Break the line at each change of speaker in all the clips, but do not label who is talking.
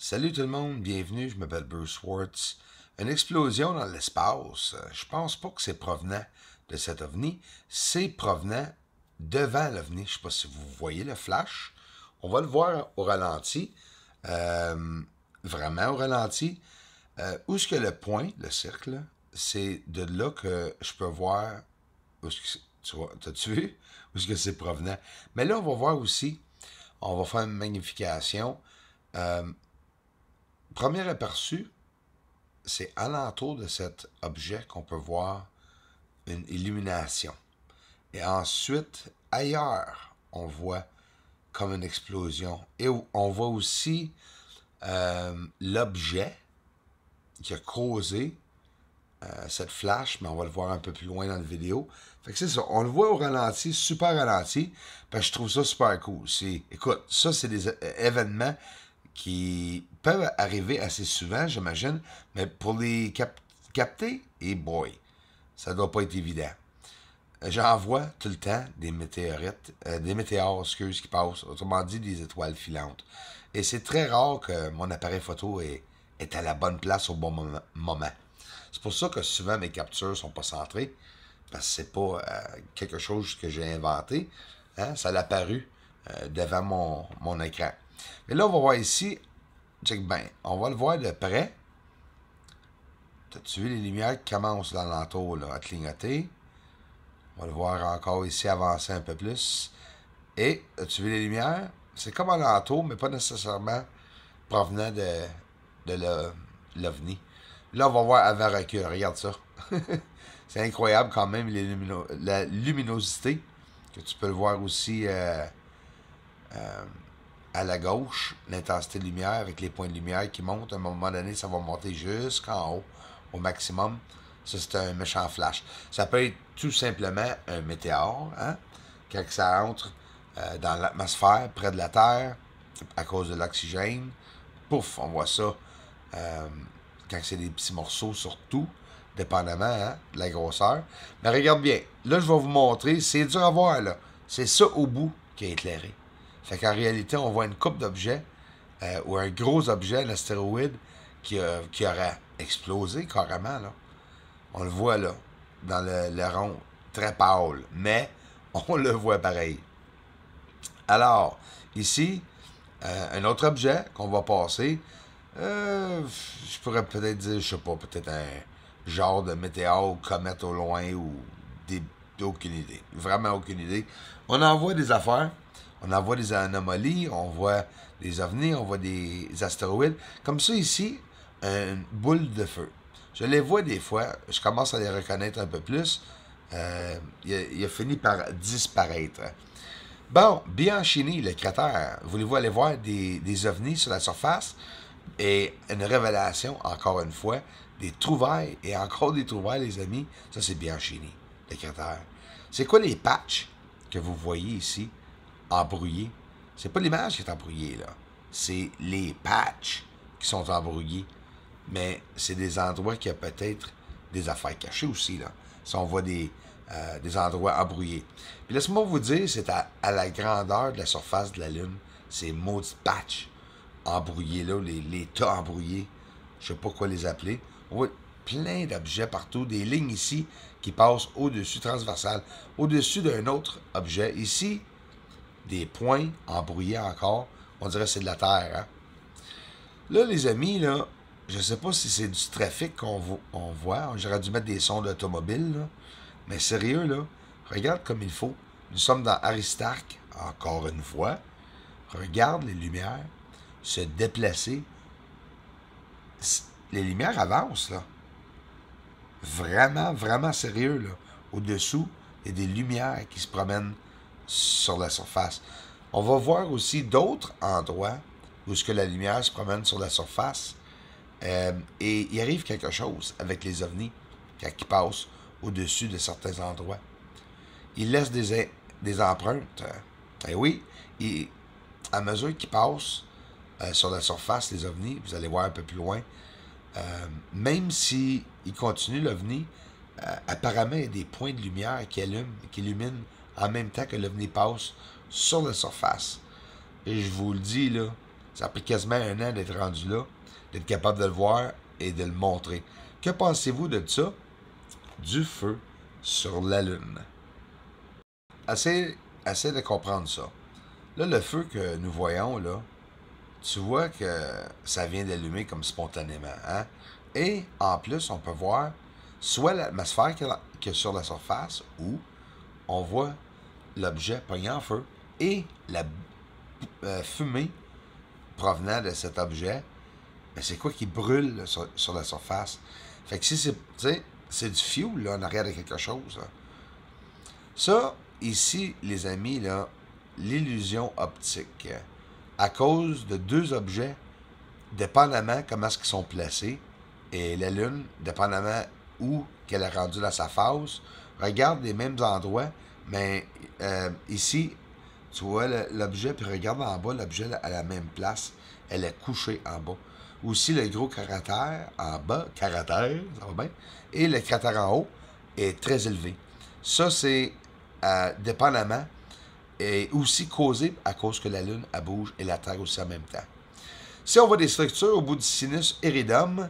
Salut tout le monde, bienvenue, je m'appelle Bruce Schwartz. Une explosion dans l'espace, euh, je pense pas que c'est provenant de cet ovni, c'est provenant devant l'ovni. Je sais pas si vous voyez le flash. On va le voir au ralenti, euh, vraiment au ralenti. Euh, où est-ce que le point, le cercle, c'est de là que je peux voir, tu vois, t'as-tu vu, où est-ce que c'est provenant. Mais là, on va voir aussi, on va faire une magnification premier aperçu, c'est alentour de cet objet qu'on peut voir une illumination. Et ensuite, ailleurs, on voit comme une explosion. Et on voit aussi euh, l'objet qui a causé euh, cette flash, mais on va le voir un peu plus loin dans la vidéo. Fait que c'est ça, on le voit au ralenti, super ralenti, parce que je trouve ça super cool. Écoute, ça, c'est des événements qui peuvent arriver assez souvent, j'imagine, mais pour les capter, et eh boy, ça doit pas être évident. J'en vois tout le temps des météorites, euh, des météores, qui passent, autrement dit des étoiles filantes. Et c'est très rare que mon appareil photo est, est, à la bonne place au bon moment. C'est pour ça que souvent mes captures sont pas centrées, parce que c'est pas euh, quelque chose que j'ai inventé. Hein, ça l'a paru euh, devant mon, mon écran. Et là, on va voir ici, check on va le voir de près. T'as-tu vu les lumières qui commencent dans l'entour là, à clignoter? On va le voir encore ici avancer un peu plus. Et, as-tu vu les lumières? C'est comme un l'entour, mais pas nécessairement provenant de, de l'OVNI. Là, on va voir avant recul. Regarde ça. c'est incroyable quand même les la luminosité que tu peux le voir aussi euh, euh, à la gauche, l'intensité de lumière avec les points de lumière qui montent. À un moment donné, ça va monter jusqu'en haut, au maximum. Ça, c'est un méchant flash. Ça peut être tout simplement un météore, hein? quand ça entre euh, dans l'atmosphère, près de la Terre, à cause de l'oxygène. Pouf, on voit ça euh, quand c'est des petits morceaux, surtout, dépendamment hein, de la grosseur. Mais regarde bien, là, je vais vous montrer, c'est dur à voir, là. C'est ça au bout qui est éclairé. Fait qu'en réalité, on voit une coupe d'objets euh, ou un gros objet, un astéroïde, qui, aurait explosé carrément. Là. On le voit là, dans le, le rond, très pâle, mais on le voit pareil. Alors, ici, euh, un autre objet qu'on va passer, euh, je pourrais peut-être dire, je sais pas, peut-être un genre de météore, comète au loin ou des, aucune idée. Vraiment aucune idée. On en voit des affaires. On en voit des anomalies, on voit des ovnis, on voit des astéroïdes. Comme ça ici, une boule de feu. Je les vois des fois, je commence à les reconnaître un peu plus. Euh, il, a, fini par disparaître. Bon, Bianchini, le cratère, voulez-vous aller voir des, ovnis sur la surface? Et une révélation, encore une fois, des trouvailles, et encore des trouvailles, les amis, ça c'est Bianchini, le cratère. C'est quoi les patchs que vous voyez ici? embrouillés. C'est pas l'image qui est embrouillée, là. C'est les patchs qui sont embrouillés. Mais c'est des endroits qui ont peut-être des affaires cachées aussi, là. Si on voit des, euh, des endroits embrouillés. Puis laisse-moi vous dire, c'est à, la grandeur de la surface de la Lune, ces maudits patchs embrouillés, là, les, les tas embrouillés. Je sais pas quoi les appeler. On voit plein d'objets partout, des lignes ici qui passent au-dessus transversales, au-dessus d'un autre objet. Ici, des points embrouillés encore. On dirait que c'est de la terre. Hein. Là, les amis, là, je sais pas si c'est du trafic qu'on voit. J'aurais dû mettre des sons d'automobile. Mais sérieux, là, regarde comme il faut. Nous sommes dans Aristarque, encore une fois. Regarde les lumières se déplacer. Les lumières avancent, là. Vraiment, vraiment sérieux, là. Au-dessous, il y a des lumières qui se promènent sur la surface. On va voir aussi d'autres endroits où ce que la lumière se promène sur la surface euh, et il arrive quelque chose avec les ovnis qui passent au-dessus de certains endroits. Ils laissent des, des empreintes. Et eh oui, et à mesure qu'ils passent euh, sur la surface, les ovnis, vous allez voir un peu plus loin, euh, même s'ils continuent l'ovni, apparemment il y a des points de lumière qui allument, qui illuminent en même temps que l'OVNI passe sur la surface. Et je vous le dis, là, ça pris quasiment un an d'être rendu là, d'être capable de le voir et de le montrer. Que pensez-vous de ça? Du feu sur la Lune. Assez, assez de comprendre ça. Là, le feu que nous voyons, là, tu vois que ça vient d'allumer comme spontanément. Hein? Et en plus, on peut voir soit l'atmosphère que sur la surface ou on voit l'objet pogné en feu et la euh, fumée provenant de cet objet, ben, c'est quoi qui brûle sur, la surface? Fait que si c'est, c'est du fuel là, en arrière de quelque chose. Ça, ici, les amis, là, l'illusion optique. À cause de deux objets, dépendamment comment ils ce qu'ils sont placés, et la Lune, dépendamment où qu'elle a rendu dans sa phase, regarde les mêmes endroits, mais euh, ici, tu vois l'objet, puis regarde en bas, l'objet à la même place, elle est couchée en bas. Aussi, le gros caractère en bas, caractère, ça va bien, et le cratère en haut est très élevé. Ça, c'est euh, dépendamment et aussi causé à cause que la Lune elle bouge et la Terre aussi en même temps. Si on voit des structures au bout du sinus iridum,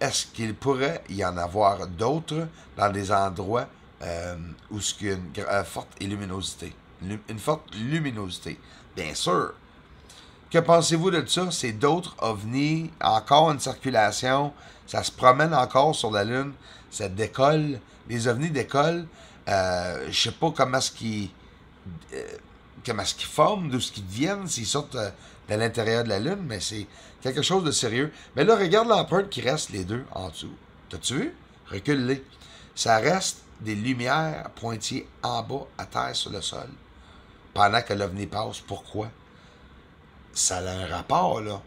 est-ce qu'il pourrait y en avoir d'autres dans des endroits euh, où ce qu'une une euh, forte luminosité. une forte luminosité. Bien sûr. Que pensez-vous de ça? C'est d'autres ovnis, encore une circulation, ça se promène encore sur la Lune, ça décolle, les ovnis décollent. Je euh, je sais pas comment est-ce qu'ils euh, comment est-ce qu'ils forment, d'où ce qu'ils deviennent, s'ils sortent de l'intérieur de la Lune, mais c'est quelque chose de sérieux. Mais là, regarde l'empreinte qui reste les deux en dessous. T'as-tu vu? Recule-les. Ça reste des lumières pointillées en bas, à terre, sur le sol, pendant que l'OVNI passe. Pourquoi? Ça a un rapport, là.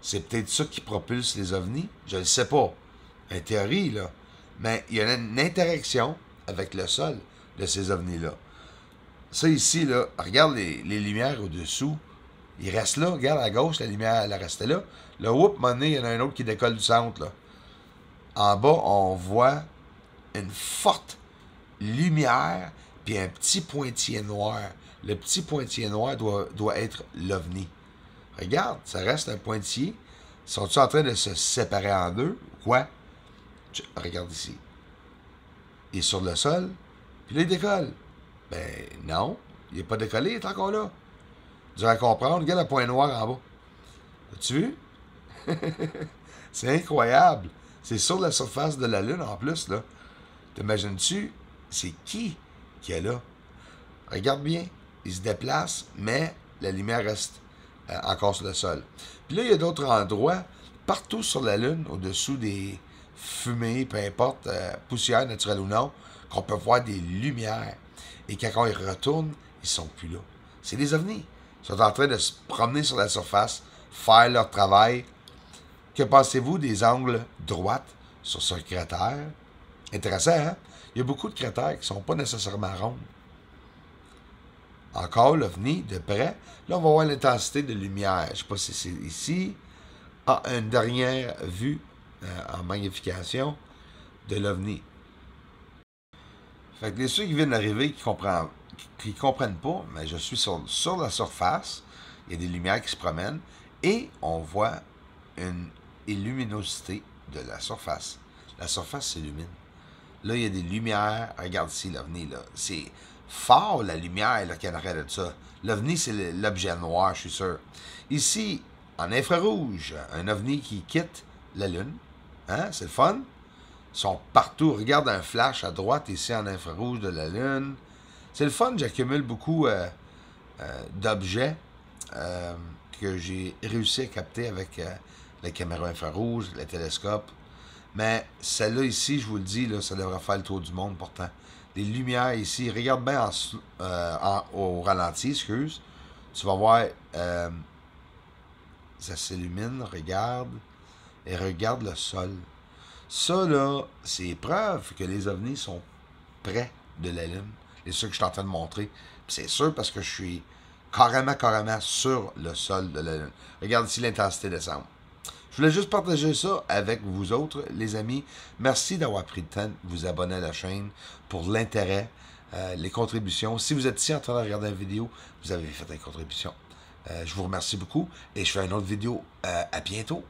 C'est peut-être ça qui propulse les ovnis. Je ne sais pas. En théorie, là. Mais il y a une interaction avec le sol de ces ovnis-là. Ça ici, là, regarde les, lumières au-dessous. Il reste là, regarde à gauche, la lumière, elle restait là. Là, mon nez il y en a un autre qui décolle du centre, là. En bas, on voit une forte lumière, puis un petit pointillé noir. Le petit pointillé noir doit, être l'OVNI. Regarde, ça reste un pointillé. Sont-ils en train de se séparer en deux? Quoi? regarde ici. Il est sur le sol, puis là, il décolle. Ben non, il n'est pas décollé, il est encore là. Tu vas comprendre, regarde le point noir en bas. As-tu vu? C'est incroyable. C'est sur la surface de la Lune en plus, là. T'imagines-tu c'est qui qui est là. Regarde bien, il se déplace, mais la lumière reste euh, encore sur le sol. Puis là, il y a d'autres endroits, partout sur la Lune, au-dessous des fumées, peu importe, euh, poussière naturelle ou non, qu'on peut voir des lumières. Et quand ils retournent, ils sont plus là. C'est des ovnis. Ils sont en train de se promener sur la surface, faire leur travail. Que pensez-vous des angles droits sur ce cratère? Intéressant, hein? Il y a beaucoup de cratères qui ne sont pas nécessairement ronds. Encore l'OVNI, de près. Là, on va voir l'intensité de lumière. Je ne sais pas si c'est ici. Ah, une dernière vue euh, en magnification de l'OVNI. Fait que les ceux qui viennent d'arriver, qui comprennent, qui comprennent pas, mais je suis sur, sur la surface, il y a des lumières qui se promènent, et on voit une luminosité de la surface. La surface s'illumine. Là, il y a des lumières. Regarde ici l'OVNI, là. C'est fort, la lumière qui en de ça. L'OVNI, c'est l'objet noir, je suis sûr. Ici, en infrarouge, un OVNI qui quitte la Lune. Hein? C'est le fun. Ils sont partout. Regarde un flash à droite, ici, en infrarouge de la Lune. C'est le fun. J'accumule beaucoup euh, euh, d'objets euh, que j'ai réussi à capter avec la caméra infrarouge, le télescope, mais celle-là ici, je vous le dis, là, ça devrait faire le tour du monde pourtant. Des lumières ici, regarde bien euh, au ralenti, excuse. Tu vas voir, euh, ça s'illumine, regarde, et regarde le sol. Ça, là, c'est preuve que les ovnis sont près de la Lune. C'est ceux que je suis en train de montrer. C'est sûr parce que je suis carrément, carrément sur le sol de la Lune. Regarde ici l'intensité des descend. Je voulais juste partager ça avec vous autres, les amis. Merci d'avoir pris le temps de vous abonner à la chaîne pour l'intérêt, euh, les contributions. Si vous êtes ici en train de regarder la vidéo, vous avez fait des contributions. Euh, je vous remercie beaucoup et je fais une autre vidéo euh, à bientôt.